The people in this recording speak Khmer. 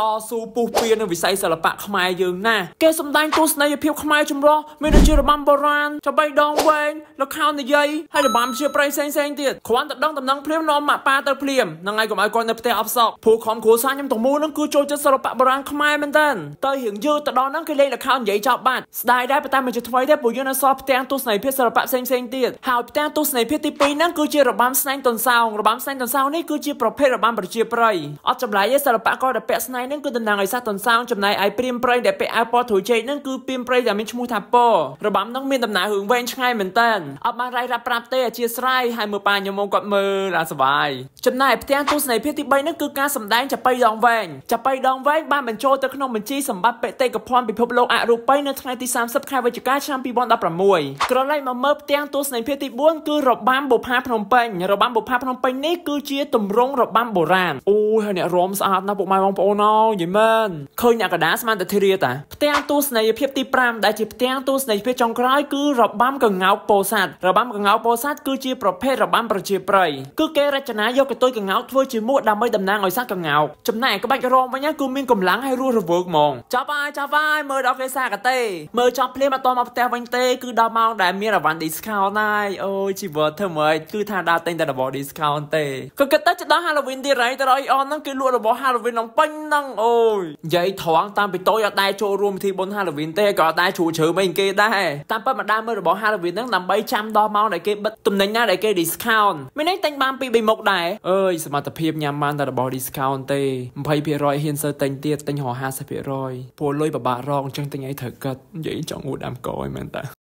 តស៊ូពុះពៀននឹងវិស័យសិល្បៈខ្មែរយើងណាគេសម្ដែងទស្សនីយភាពខ្មែរចម្រុះមានដូចជារបាំបុរាណចបៃដងវែងលខោននិយាយហើយរបាំជាប្រៃផ្សេងផ្សេងទៀតគ្រាន់តែដឹងតំណងព្រាមនាំមកប៉ាទៅព្រាមនឹងឲ្យកុំឲ្យគាត់នៅផ្ទះអបសក់ព្រោះខំគ្រួសារខ្ញុំទាំងមូលនឹងគឺចូលចិត្តសិល្បៈបុរាណខ្មែរមែនតើទៅរៀងយឺតទៅដល់ហ្នឹងគេលេងលខោននិយាយចោលបាត់ស្ដាយដែរប៉ុន្តែមិនជាថ្មីទេព្រោះយើងនៅសល់ផ្ទាំងទស្សនីយភាពសិល្បៈផ្សេងផ្សេងទៀតហើយផ្ទាំងទស្សនីយភាពទី2ហ្នឹងគឺជារបាំស្នែងតុនសោងរបាំស្នែងតុនសោងនេះគឺជាប្រភេទរបាំប្រជាប្រិយអត់ចម្លែកទេសិល្បៈក៏តែពាក់ស្នែងយហ្នឹងគឺតំណាងឲ្យសាសតុនសោងចំណែកឯព្រាមប្រេងដែលពាក់អាវពណ៌ធូចេកហ្នឹងគឺព្រាមប្រេងដែលមានឈ្មោះថាពរបាំហ្នឹងមានដំណើររឿងវែងឆ្ងាយមែនតើអត់បានរាយរាប់ប្រាប់ទេអធិស្ឋានហើយមើលប៉ាញោមគាត់មើលអាសវាយចំណែកផ្ទាំងទស្សនីយភាពទី3ហ្នឹងគឺការសម្ដែងចាប៉ីដងវែងចាប៉ីដងវែងបានបញ្ចូលទៅក្នុងបញ្ជីសម្បត្តិបេតិកភណ្ឌពិភពលោកអរូបីនៅថ្ងៃទី30ខែវិច្ឆិកាឆ្នាំ2016ក្រឡេកមកមើលផ្ទាំងទស្សនីយភាពទី4គឺរបាំបុផាភ្នំពេញរបាំបុផាភ្នំពេញនេះគឺជាទម្រង់របាំបុរាណអូហើយអ្នករំស្អាតណាស់ពុកម៉ែបងប្អូនណាយីមែនឃើញអ្នកកដាស្មានតែធារាតាផ្ទាំងទស្សនីយភាពទី5ដែលជាផ្ទាំងទស្សនីយភាពចុងក្រោយគឺរបាំកងោកពោធិ៍សាត់របាំកងោកពោធិ៍សាត់គឺជាប្រភេទរបាំប្រជាប្រិយគឺគេរចនាយកកតុយកងោកធ្វើជាមួកដើម្បីតំណាងឲ្យសត្វកងោកចំណែកក្បាច់រងវិញគឺមានកម្លាំងហើយរស់រវើកហ្មងចាប់ហើយចាប់ហើយមើលដល់គេសាកទេមើលចប់ភ្លាមអត់តមកផ្ទះវិញទេគឺដល់ម៉ោងដែលមានរវ៉ាន់ discount ហើយអូយជីវិតធ្វើម៉េចគឺថាដល់ទិញតែរបស់ discount ទេក៏គិតទៅដល់ Halloween ទៀតហើយទៅរយអនហ្នឹងគេលក់របស់ Halloween ឡើងពេញដល់ហ្នឹងអូយនិយាយត្រង់តាមពីតូចអត់ដែរចូលរួមពិធីបុណ្យ Halloween ទេក៏អត់ដែរជួជ្រើមេគេដែរតាមពិតម្ដងមើលរបស់ Halloween ហ្នឹងដើម្បីចាំដល់ម៉ោងដែលគេបិទទំនិញណាដែលគេ discount មានន័យតែញបានពីបីមុខដែរអើយសមត្ថភាពញ៉ាំបានតែរបស់ discount ទេ20%ហ៊ានសើតែញទៀតតែញរ50%ព្រោះលុយបបាក់រងចឹងតែញ៉ៃត្រូវកាត់និយាយចង់ងូតអាមកអីមែនតា